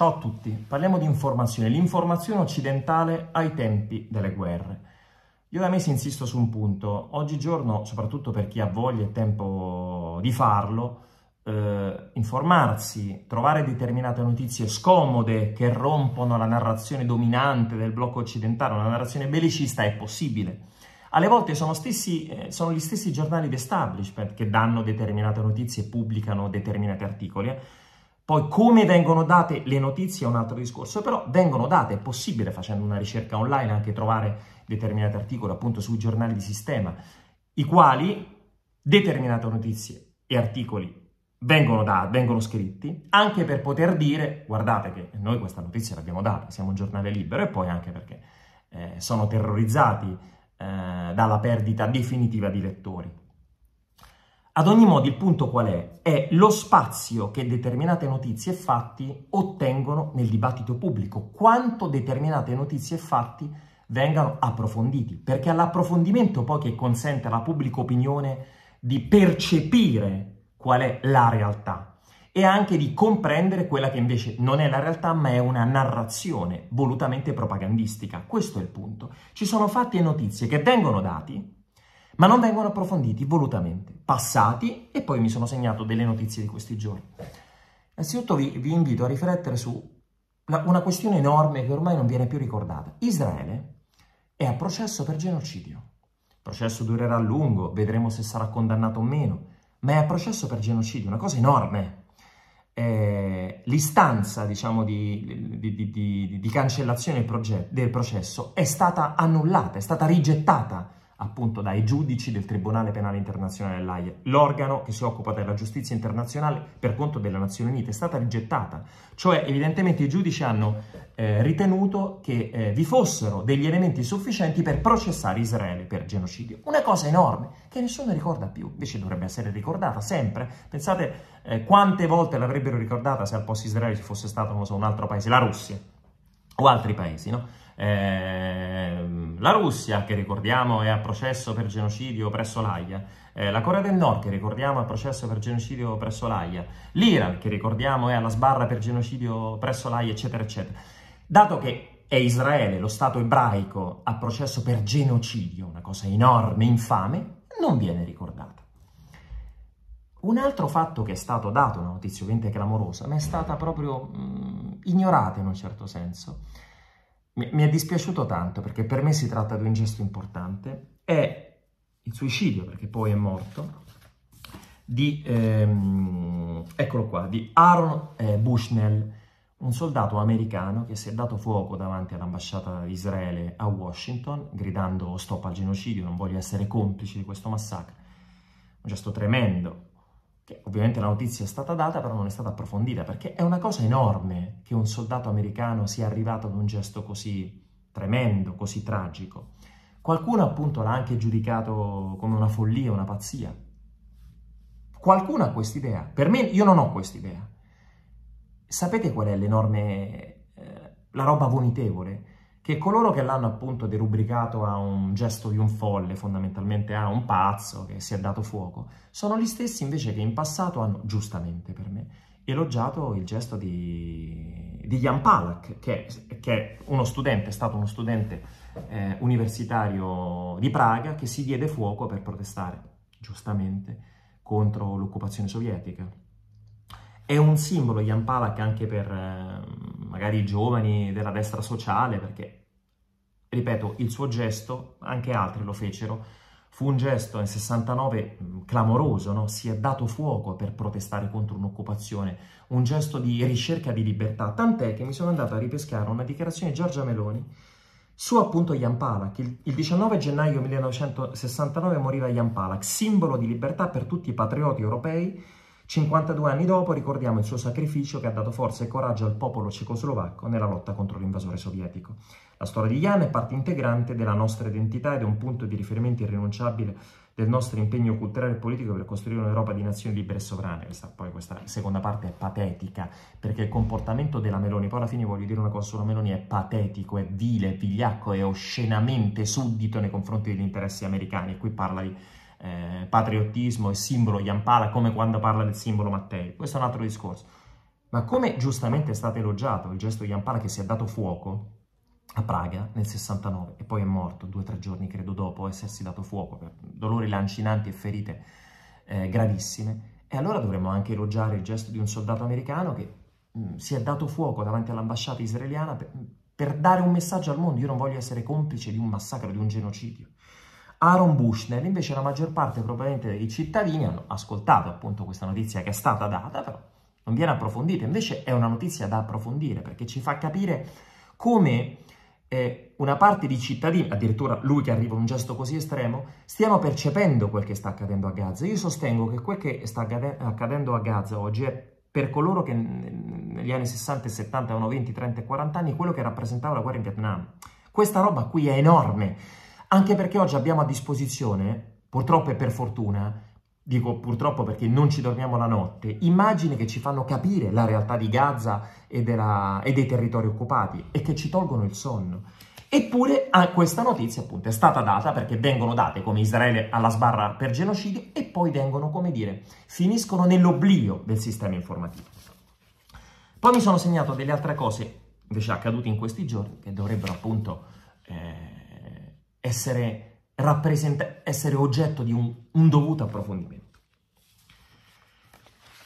Ciao a tutti, parliamo di informazione, l'informazione occidentale ai tempi delle guerre. Io da mesi insisto su un punto, oggigiorno, soprattutto per chi ha voglia e tempo di farlo, eh, informarsi, trovare determinate notizie scomode che rompono la narrazione dominante del blocco occidentale, una narrazione bellicista, è possibile. Alle volte sono, stessi, eh, sono gli stessi giornali d'establishment che danno determinate notizie e pubblicano determinati articoli. Eh? Poi come vengono date le notizie è un altro discorso, però vengono date, è possibile facendo una ricerca online anche trovare determinati articoli appunto sui giornali di sistema, i quali determinate notizie e articoli vengono, da, vengono scritti anche per poter dire guardate che noi questa notizia l'abbiamo data, siamo un giornale libero e poi anche perché eh, sono terrorizzati eh, dalla perdita definitiva di lettori. Ad ogni modo il punto qual è? È lo spazio che determinate notizie e fatti ottengono nel dibattito pubblico, quanto determinate notizie e fatti vengano approfonditi, perché è l'approfondimento poi che consente alla pubblica opinione di percepire qual è la realtà e anche di comprendere quella che invece non è la realtà ma è una narrazione volutamente propagandistica. Questo è il punto. Ci sono fatti e notizie che vengono dati, ma non vengono approfonditi volutamente, passati e poi mi sono segnato delle notizie di questi giorni. Innanzitutto vi, vi invito a riflettere su una questione enorme che ormai non viene più ricordata. Israele è a processo per genocidio. Il processo durerà a lungo, vedremo se sarà condannato o meno, ma è a processo per genocidio, una cosa enorme. Eh, l'istanza, diciamo, di, di, di, di cancellazione del processo è stata annullata, è stata rigettata appunto dai giudici del Tribunale Penale Internazionale dell'AIE, l'organo che si occupa della giustizia internazionale per conto delle Nazioni Unite, è stata rigettata. Cioè evidentemente i giudici hanno eh, ritenuto che eh, vi fossero degli elementi sufficienti per processare Israele per genocidio. Una cosa enorme che nessuno ricorda più, invece dovrebbe essere ricordata sempre. Pensate eh, quante volte l'avrebbero ricordata se al posto Israele ci fosse stato so, un altro paese, la Russia o altri paesi, no? eh, la Russia, che ricordiamo è a processo per genocidio presso l'AIA, eh, la Corea del Nord, che ricordiamo è a processo per genocidio presso l'AIA, l'Iran, che ricordiamo è alla sbarra per genocidio presso l'AIA, eccetera, eccetera. Dato che è Israele, lo Stato ebraico, a processo per genocidio, una cosa enorme, infame, non viene ricordata. Un altro fatto che è stato dato, una notizia ovviamente clamorosa, ma è stata proprio mh, mm, ignorata in un certo senso, mi, è dispiaciuto tanto perché per me si tratta di un gesto importante, è il suicidio, perché poi è morto, di, ehm, eccolo qua, di Aaron eh, Bushnell, un soldato americano che si è dato fuoco davanti all'ambasciata di Israele a Washington, gridando stop al genocidio, non voglio essere complice di questo massacro. Un gesto tremendo, che ovviamente la notizia è stata data, però non è stata approfondita, perché è una cosa enorme che un soldato americano sia arrivato ad un gesto così tremendo, così tragico. Qualcuno appunto l'ha anche giudicato come una follia, una pazzia. Qualcuno ha quest'idea. Per me, io non ho quest'idea. Sapete qual è l'enorme, eh, la roba vomitevole? che coloro che l'hanno appunto derubricato a un gesto di un folle, fondamentalmente a un pazzo che si è dato fuoco, sono gli stessi invece che in passato hanno, giustamente per me, elogiato il gesto di, di Jan Palak, che, che, è uno studente, è stato uno studente eh, universitario di Praga che si diede fuoco per protestare, giustamente, contro l'occupazione sovietica. È un simbolo Jan Palak anche per... Eh, magari i giovani della destra sociale, perché ripeto, il suo gesto, anche altri lo fecero, fu un gesto nel 69 mm, clamoroso, no? si è dato fuoco per protestare contro un'occupazione, un gesto di ricerca di libertà, tant'è che mi sono andato a ripescare una dichiarazione di Giorgia Meloni su appunto Jan Palach. Il, il 19 gennaio 1969 moriva Jan Palach, simbolo di libertà per tutti i patrioti europei 52 anni dopo ricordiamo il suo sacrificio che ha dato forza e coraggio al popolo cecoslovacco nella lotta contro l'invasore sovietico. La storia di Jan è parte integrante della nostra identità ed è un punto di riferimento irrinunciabile del nostro impegno culturale e politico per costruire un'Europa di nazioni libere e sovrane. Questa, poi questa seconda parte è patetica, perché il comportamento della Meloni, poi alla fine voglio dire una cosa sulla Meloni, è patetico, è vile, è vigliacco, è oscenamente suddito nei confronti degli interessi americani. E Qui parla di eh, patriottismo e simbolo Yampala come quando parla del simbolo Mattei, questo è un altro discorso. Ma come giustamente è stato elogiato il gesto Yampala che si è dato fuoco a Praga nel 69 e poi è morto due o tre giorni credo dopo essersi dato fuoco per dolori lancinanti e ferite eh, gravissime, e allora dovremmo anche elogiare il gesto di un soldato americano che mh, mm, si è dato fuoco davanti all'ambasciata israeliana per, per dare un messaggio al mondo, io non voglio essere complice di un massacro, di un genocidio. Aaron Bushnell invece la maggior parte probabilmente dei cittadini hanno ascoltato appunto questa notizia che è stata data, però non viene approfondita, invece è una notizia da approfondire perché ci fa capire come eh, una parte di cittadini, addirittura lui che arriva a un gesto così estremo, stiano percependo quel che sta accadendo a Gaza. Io sostengo che quel che sta accadendo a Gaza oggi è per coloro che negli anni 60 e 70 avevano 20, 30 e 40 anni quello che rappresentava la guerra in Vietnam. Questa roba qui è enorme. Anche perché oggi abbiamo a disposizione, purtroppo e per fortuna, dico purtroppo perché non ci dormiamo la notte, immagini che ci fanno capire la realtà di Gaza e, della, e dei territori occupati e che ci tolgono il sonno. Eppure questa notizia appunto è stata data perché vengono date come Israele alla sbarra per genocidio e poi vengono, come dire, finiscono nell'oblio del sistema informativo. Poi mi sono segnato delle altre cose invece accadute in questi giorni che dovrebbero appunto eh, essere, rappresenta- essere oggetto di un, un dovuto approfondimento.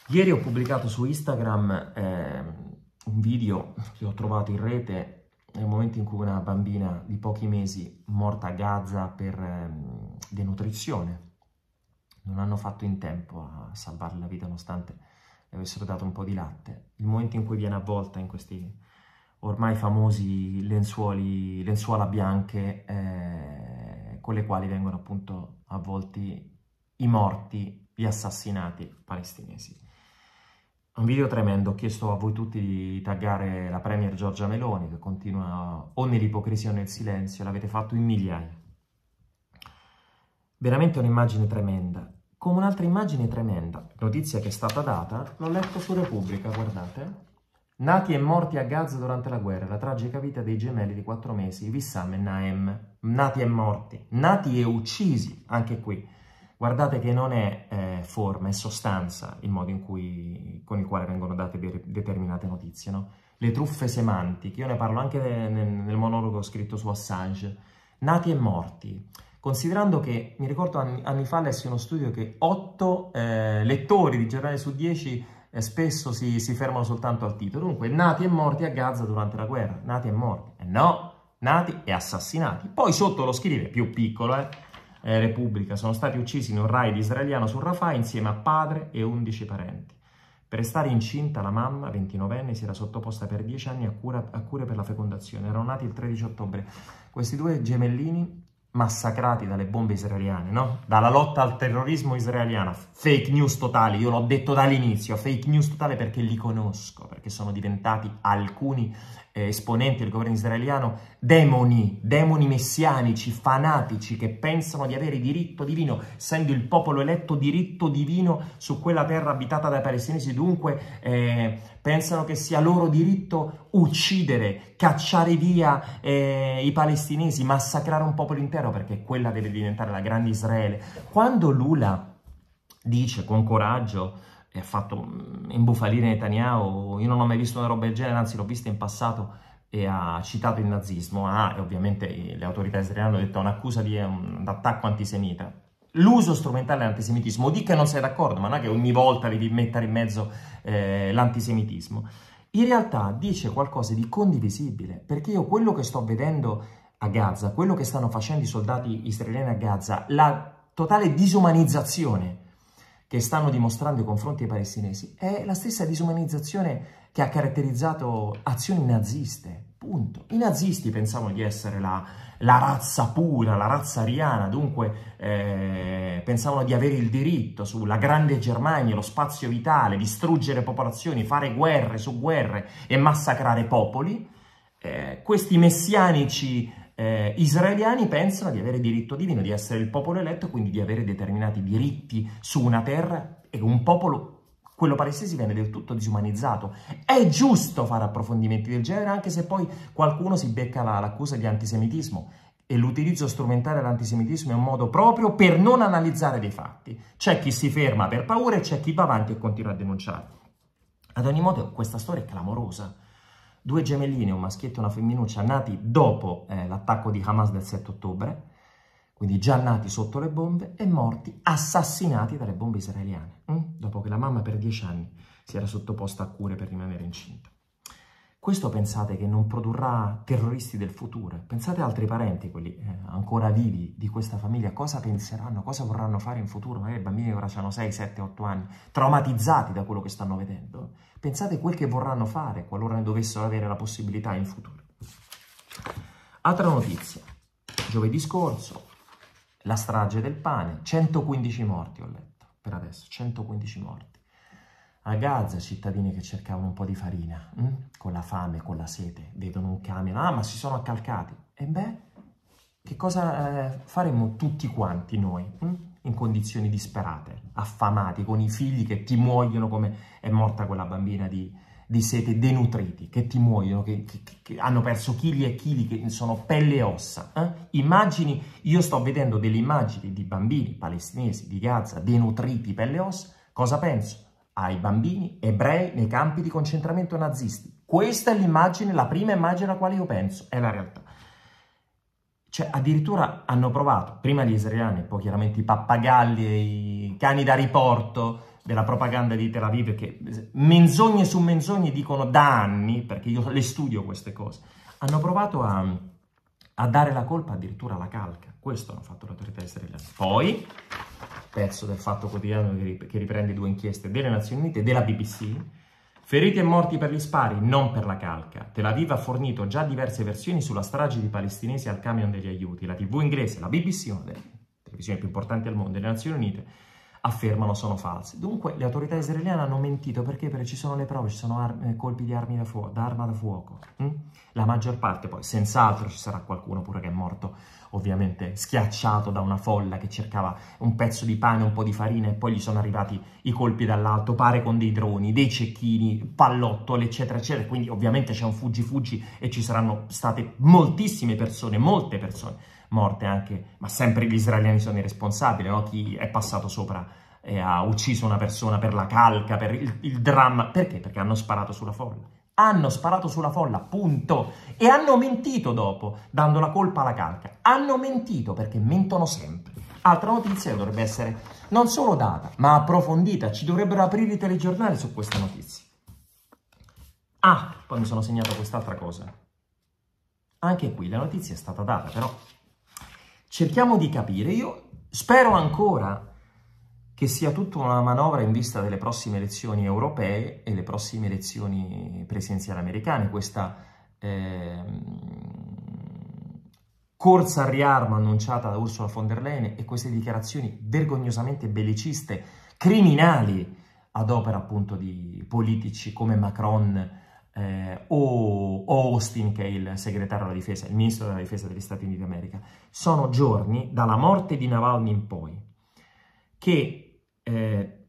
Ieri ho pubblicato su Instagram eh, un video che ho trovato in rete nel momento in cui una bambina di pochi mesi morta a Gaza per eh, denutrizione. Non hanno fatto in tempo a salvarle la vita nonostante le avessero dato un po' di latte. Il momento in cui viene avvolta in questi ormai famosi lenzuoli, lenzuola bianche eh, con le quali vengono appunto avvolti i morti, gli assassinati palestinesi. Un video tremendo, ho chiesto a voi tutti di taggare la Premier Giorgia Meloni che continua o nell'ipocrisia o nel silenzio, l'avete fatto in migliaia. Veramente un'immagine tremenda. Come un'altra immagine tremenda, notizia che è stata data, l'ho letto su Repubblica, guardate, Nati e morti a Gaza durante la guerra, la tragica vita dei gemelli di quattro mesi, Vissam e Naem. Nati e morti, nati e uccisi, anche qui. Guardate che non è eh, forma, è sostanza il modo cui, con il quale vengono date de determinate notizie, no? Le truffe semantiche, io ne parlo anche nel, nel monologo scritto su Assange. Nati e morti, considerando che, mi ricordo anni, anni fa lessi uno studio che 8 eh, lettori di giornale su 10 spesso si, si, fermano soltanto al titolo. Dunque, nati e morti a Gaza durante la guerra, nati e morti. Eh no, nati e assassinati. Poi sotto lo scrive, più piccolo, eh, eh Repubblica, sono stati uccisi in un raid israeliano su Rafah insieme a padre e 11 parenti. Per restare incinta la mamma, 29enne, si era sottoposta per 10 anni a, cura, a cure per la fecondazione. Erano nati il 13 ottobre. Questi due gemellini massacrati dalle bombe israeliane, no? Dalla lotta al terrorismo israeliana, fake news totali, io l'ho detto dall'inizio, fake news totale perché li conosco, perché sono diventati alcuni eh, esponenti del governo israeliano, demoni, demoni messianici, fanatici che pensano di avere diritto divino, essendo il popolo eletto diritto divino su quella terra abitata dai palestinesi, dunque eh, pensano che sia loro diritto uccidere, cacciare via eh, i palestinesi, massacrare un popolo intero, perché quella deve diventare la grande Israele. Quando Lula dice con coraggio e ha fatto mm, imbufalire Netanyahu, io non ho mai visto una roba del genere, anzi l'ho vista in passato e ha citato il nazismo, ah, e ovviamente eh, le autorità israeliane hanno detto un'accusa di eh, un attacco antisemita. L'uso strumentale dell'antisemitismo, di che non sei d'accordo, ma non è che ogni volta devi mettere in mezzo eh, l'antisemitismo. In realtà dice qualcosa di condivisibile, perché io quello che sto vedendo a Gaza, quello che stanno facendo i soldati israeliani a Gaza, la totale disumanizzazione che stanno dimostrando i confronti ai palestinesi è la stessa disumanizzazione che ha caratterizzato azioni naziste, punto. I nazisti pensavano di essere la, la razza pura, la razza ariana, dunque eh, pensavano di avere il diritto sulla grande Germania, lo spazio vitale, distruggere popolazioni, fare guerre su guerre e massacrare popoli. Eh, questi messianici eh, israeliani pensano di avere diritto divino, di essere il popolo eletto, quindi di avere determinati diritti su una terra e un popolo quello palestinese, viene del tutto disumanizzato. È giusto fare approfondimenti del genere, anche se poi qualcuno si becca l'accusa di antisemitismo. E l'utilizzo strumentale dell'antisemitismo è un modo proprio per non analizzare dei fatti. C'è chi si ferma per paura e c'è chi va avanti e continua a denunciare. Ad ogni modo, questa storia è clamorosa due gemellini, un maschietto e una femminuccia, nati dopo eh, l'attacco di Hamas del 7 ottobre, quindi già nati sotto le bombe, e morti, assassinati dalle bombe israeliane, hm? dopo che la mamma per dieci anni si era sottoposta a cure per rimanere incinta. Questo pensate che non produrrà terroristi del futuro? Pensate a altri parenti, quelli eh, ancora vivi di questa famiglia, cosa penseranno, cosa vorranno fare in futuro? Magari eh, i bambini ora hanno 6, 7, 8 anni, traumatizzati da quello che stanno vedendo. Pensate quel che vorranno fare qualora ne dovessero avere la possibilità in futuro. Altra notizia. Giovedì scorso, la strage del pane, 115 morti ho letto, per adesso, 115 morti. A Gaza, cittadini che cercavano un po' di farina, hm? con la fame, con la sete, vedono un camion, ah ma si sono accalcati. E beh, che cosa eh, faremmo tutti quanti noi? Hm? in condizioni disperate, affamati, con i figli che ti muoiono come è morta quella bambina di, di sete, denutriti, che ti muoiono, che, che, che, hanno perso chili e chili, che sono pelle e ossa. Eh? Immagini, io sto vedendo delle immagini di bambini palestinesi di Gaza denutriti, pelle e ossa, cosa penso? ai bambini ebrei nei campi di concentramento nazisti. Questa è l'immagine, la prima immagine alla quale io penso, è la realtà. Cioè, addirittura hanno provato, prima gli israeliani, poi chiaramente i pappagalli e i cani da riporto della propaganda di Tel Aviv, che menzogne su menzogne dicono da anni, perché io le studio queste cose, hanno provato a a dare la colpa addirittura alla calca. Questo hanno fatto le autorità israeliane. Poi, pezzo del Fatto Quotidiano che riprende due inchieste delle Nazioni Unite e della BBC, feriti e morti per gli spari, non per la calca. Tel Aviv ha fornito già diverse versioni sulla strage di palestinesi al camion degli aiuti. La TV inglese, la BBC, una delle televisioni più importanti al mondo, delle Nazioni Unite, affermano sono false. Dunque le autorità israeliane hanno mentito perché? Perché ci sono le prove, ci sono armi, eh, colpi di armi da fuoco, d'arma da fuoco. Mm? La maggior parte poi, senz'altro ci sarà qualcuno pure che è morto ovviamente schiacciato da una folla che cercava un pezzo di pane, un po' di farina e poi gli sono arrivati i colpi dall'alto, pare con dei droni, dei cecchini, pallottole eccetera eccetera, quindi ovviamente c'è un fuggi fuggi e ci saranno state moltissime persone, molte persone morte anche, ma sempre gli israeliani sono i responsabili, no? chi è passato sopra e ha ucciso una persona per la calca, per il, il dramma, perché? Perché hanno sparato sulla folla. Hanno sparato sulla folla, punto. E hanno mentito dopo, dando la colpa alla calca. Hanno mentito perché mentono sempre. Altra notizia che dovrebbe essere non solo data, ma approfondita. Ci dovrebbero aprire i telegiornali su questa notizia. Ah, poi mi sono segnato quest'altra cosa. Anche qui la notizia è stata data, però Cerchiamo di capire. Io spero ancora che sia tutta una manovra in vista delle prossime elezioni europee e le prossime elezioni presidenziali americane. Questa eh, corsa al riarmo annunciata da Ursula von der Leyen e queste dichiarazioni vergognosamente belliciste, criminali, ad opera appunto di politici come Macron eh, o Austin, che è il segretario della difesa, il ministro della difesa degli Stati Uniti d'America, sono giorni dalla morte di Navalny in poi che eh,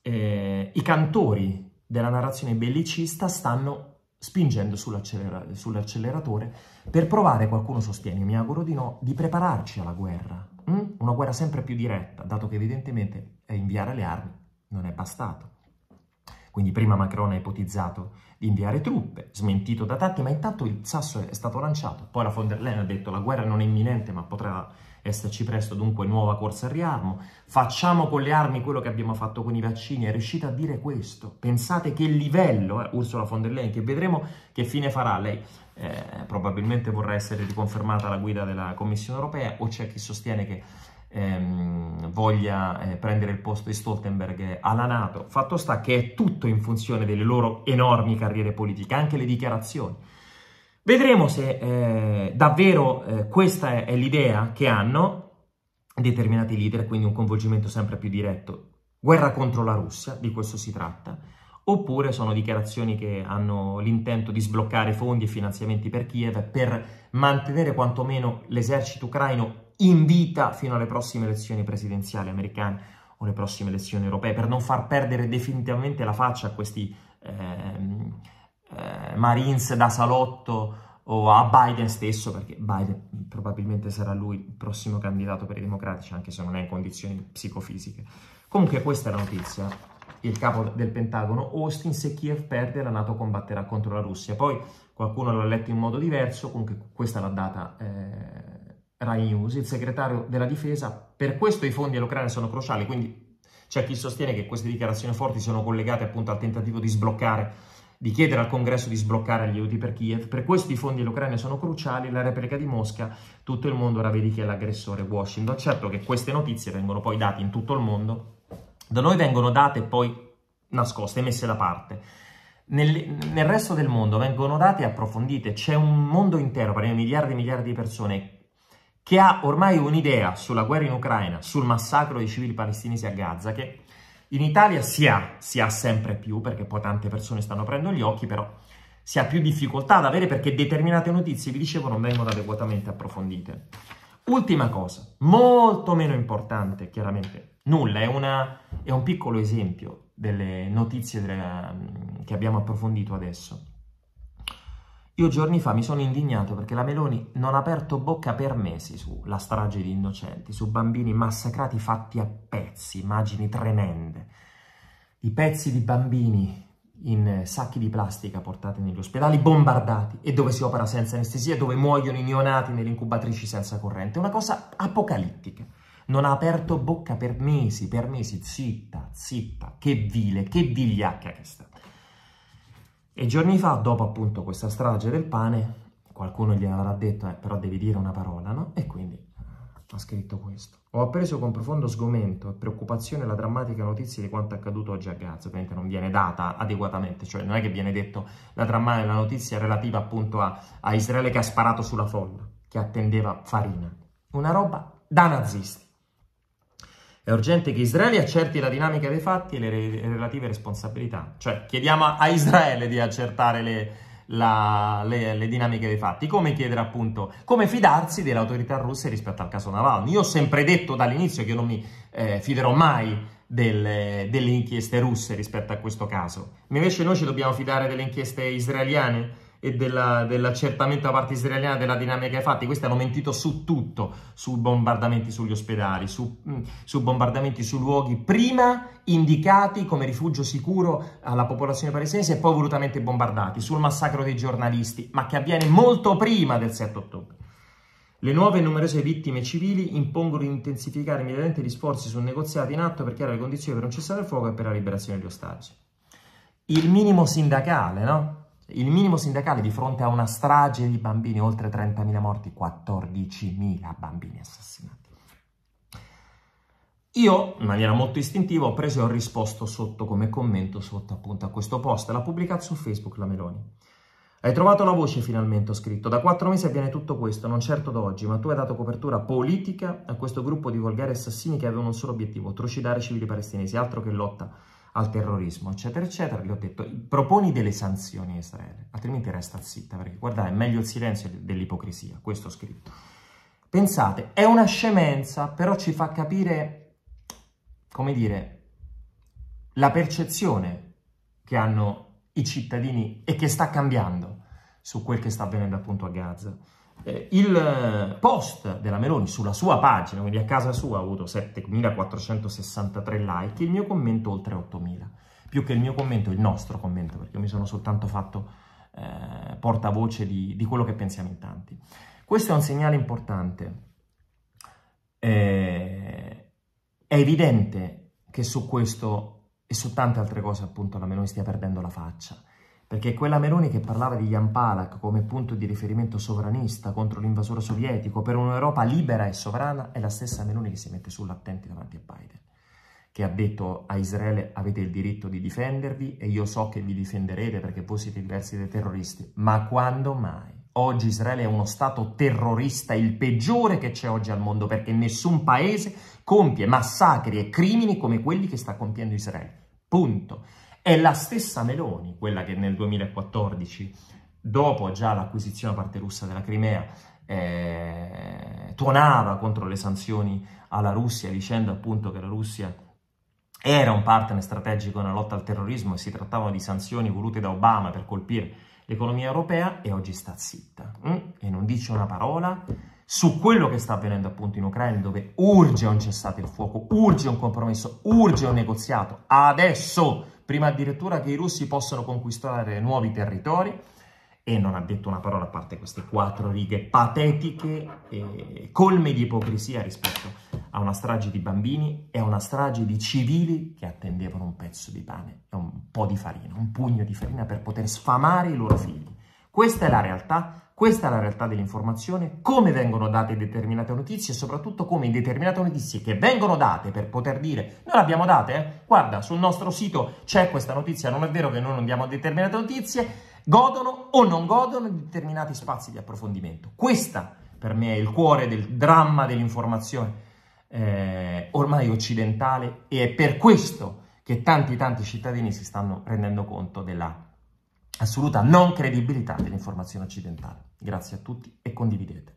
eh, i cantori della narrazione bellicista stanno spingendo sull'accelera- sull'acceleratore per provare, qualcuno sostiene, mi auguro di no, di prepararci alla guerra, mm? una guerra sempre più diretta, dato che evidentemente eh, inviare le armi non è bastato. Quindi prima Macron ha ipotizzato di inviare truppe, smentito da tanti, ma intanto il sasso è stato lanciato. Poi la von der Leyen ha detto la guerra non è imminente, ma potrà esserci presto dunque nuova corsa al riarmo. Facciamo con le armi quello che abbiamo fatto con i vaccini. È riuscita a dire questo. Pensate che livello, eh, Ursula von der Leyen, che vedremo che fine farà lei. Eh, probabilmente vorrà essere riconfermata alla guida della Commissione europea o c'è chi sostiene che ehm, voglia eh, prendere il posto di Stoltenberg alla Nato. Fatto sta che è tutto in funzione delle loro enormi carriere politiche, anche le dichiarazioni. Vedremo se eh, davvero eh, questa è, è l'idea che hanno determinati leader, quindi un coinvolgimento sempre più diretto. Guerra contro la Russia, di questo si tratta, oppure sono dichiarazioni che hanno l'intento di sbloccare fondi e finanziamenti per Kiev per mantenere quantomeno l'esercito ucraino in vita fino alle prossime elezioni presidenziali americane o le prossime elezioni europee, per non far perdere definitivamente la faccia a questi ehm, eh, Marines da salotto o a Biden stesso, perché Biden probabilmente sarà lui il prossimo candidato per i democratici, anche se non è in condizioni psicofisiche. Comunque questa è la notizia. Il capo del Pentagono, Austin, se Kiev perde la Nato combatterà contro la Russia. Poi qualcuno l'ha letto in modo diverso, comunque questa è la data eh, Rai News, il segretario della difesa, per questo i fondi all'Ucraina sono cruciali, quindi c'è chi sostiene che queste dichiarazioni forti siano collegate appunto al tentativo di sbloccare, di chiedere al congresso di sbloccare gli aiuti per Kiev, per questo i fondi all'Ucraina sono cruciali, la replica di Mosca, tutto il mondo ora vedi chi è l'aggressore, Washington, certo che queste notizie vengono poi date in tutto il mondo, da noi vengono date poi nascoste, messe da parte. Nel, nel, resto del mondo vengono date e approfondite, c'è un mondo intero, parliamo di miliardi e miliardi di persone che ha ormai un'idea sulla guerra in Ucraina, sul massacro dei civili palestinesi a Gaza, che in Italia si ha, si ha sempre più, perché poi tante persone stanno aprendo gli occhi, però si ha più difficoltà ad avere perché determinate notizie, vi dicevo, non vengono adeguatamente approfondite. Ultima cosa, molto meno importante, chiaramente, nulla, è, una, è un piccolo esempio delle notizie della, che abbiamo approfondito adesso. Io giorni fa mi sono indignato perché la Meloni non ha aperto bocca per mesi sulla strage di innocenti, su bambini massacrati fatti a pezzi, immagini tremende, i pezzi di bambini in sacchi di plastica portati negli ospedali, bombardati, e dove si opera senza anestesia, dove muoiono i neonati nelle incubatrici senza corrente. Una cosa apocalittica. Non ha aperto bocca per mesi, per mesi, zitta, zitta, che vile, che vigliacca che sta. E giorni fa, dopo appunto questa strage del pane, qualcuno gli avrà detto, eh, però devi dire una parola, no? E quindi ha scritto questo. Ho appreso con profondo sgomento e preoccupazione la drammatica notizia di quanto accaduto oggi a Gaza. Ovviamente non viene data adeguatamente, cioè non è che viene detto la drammatica notizia relativa appunto a, a Israele che ha sparato sulla folla, che attendeva farina. Una roba da nazisti. È urgente che Israele accerti la dinamica dei fatti e le re- relative responsabilità. Cioè, chiediamo a Israele di accertare le, la, le, le, dinamiche dei fatti. Come chiedere appunto, come fidarsi delle autorità russe rispetto al caso Navalny. Io ho sempre detto dall'inizio che io non mi eh, fiderò mai delle, delle inchieste russe rispetto a questo caso. Ma invece noi ci dobbiamo fidare delle inchieste israeliane? e dell'accertamento da parte israeliana della dinamica dei fatti. Questi hanno mentito su tutto, su bombardamenti sugli ospedali, su, mm, su bombardamenti su luoghi prima indicati come rifugio sicuro alla popolazione palestinese e poi volutamente bombardati, sul massacro dei giornalisti, ma che avviene molto prima del 7 ottobre. Le nuove e numerose vittime civili impongono di intensificare immediatamente gli sforzi sul negoziato in atto per creare le condizioni per un cessate il fuoco e per la liberazione degli ostaggi. Il minimo sindacale, no? Il minimo sindacale di fronte a una strage di bambini, oltre 30.000 morti, 14.000 bambini assassinati. Io, in maniera molto istintiva, ho preso e ho risposto sotto come commento sotto appunto a questo post. L'ha pubblicato su Facebook la Meloni. Hai trovato la voce finalmente, ho scritto. Da quattro mesi avviene tutto questo, non certo da oggi, ma tu hai dato copertura politica a questo gruppo di volgari assassini che avevano un solo obiettivo, trucidare civili palestinesi, altro che lotta al terrorismo, eccetera, eccetera, gli ho detto proponi delle sanzioni a Israele, altrimenti resta zitta, perché guardate, è meglio il silenzio dell'ipocrisia, questo ho scritto. Pensate, è una scemenza, però ci fa capire, come dire, la percezione che hanno i cittadini e che sta cambiando su quel che sta avvenendo appunto a Gaza eh, il eh, post della Meloni sulla sua pagina, quindi a casa sua, ha avuto 7.463 like, il mio commento oltre 8.000. Più che il mio commento, il nostro commento, perché io mi sono soltanto fatto eh, portavoce di, di quello che pensiamo in tanti. Questo è un segnale importante. Eh, è evidente che su questo e su tante altre cose appunto la Meloni stia perdendo la faccia perché quella Meloni che parlava di Jan Palak come punto di riferimento sovranista contro l'invasore sovietico per un'Europa libera e sovrana è la stessa Meloni che si mette sull'attenti davanti a Biden, che ha detto a Israele avete il diritto di difendervi e io so che vi difenderete perché voi siete diversi dai terroristi, ma quando mai? Oggi Israele è uno stato terrorista, il peggiore che c'è oggi al mondo, perché nessun paese compie massacri e crimini come quelli che sta compiendo Israele. Punto. È la stessa Meloni, quella che nel 2014, dopo già l'acquisizione da parte russa della Crimea, eh, tuonava contro le sanzioni alla Russia, dicendo appunto che la Russia era un partner strategico nella lotta al terrorismo e si trattava di sanzioni volute da Obama per colpire l'economia europea e oggi sta zitta mm? e non dice una parola su quello che sta avvenendo appunto in Ucraina dove urge un cessate il fuoco, urge un compromesso, urge un negoziato adesso prima addirittura che i russi possano conquistare nuovi territori, e non ha detto una parola a parte queste quattro righe patetiche, e colme di ipocrisia rispetto a una strage di bambini e a una strage di civili che attendevano un pezzo di pane, un po' di farina, un pugno di farina per poter sfamare i loro figli. Questa è la realtà, questa è la realtà dell'informazione, come vengono date determinate notizie e soprattutto come determinate notizie che vengono date per poter dire noi l'abbiamo date, eh? guarda sul nostro sito c'è questa notizia, non è vero che noi non diamo determinate notizie, godono o non godono di determinati spazi di approfondimento. Questa per me è il cuore del dramma dell'informazione eh, ormai occidentale e è per questo che tanti tanti cittadini si stanno rendendo conto della assoluta non credibilità dell'informazione occidentale. Grazie a tutti e condividete.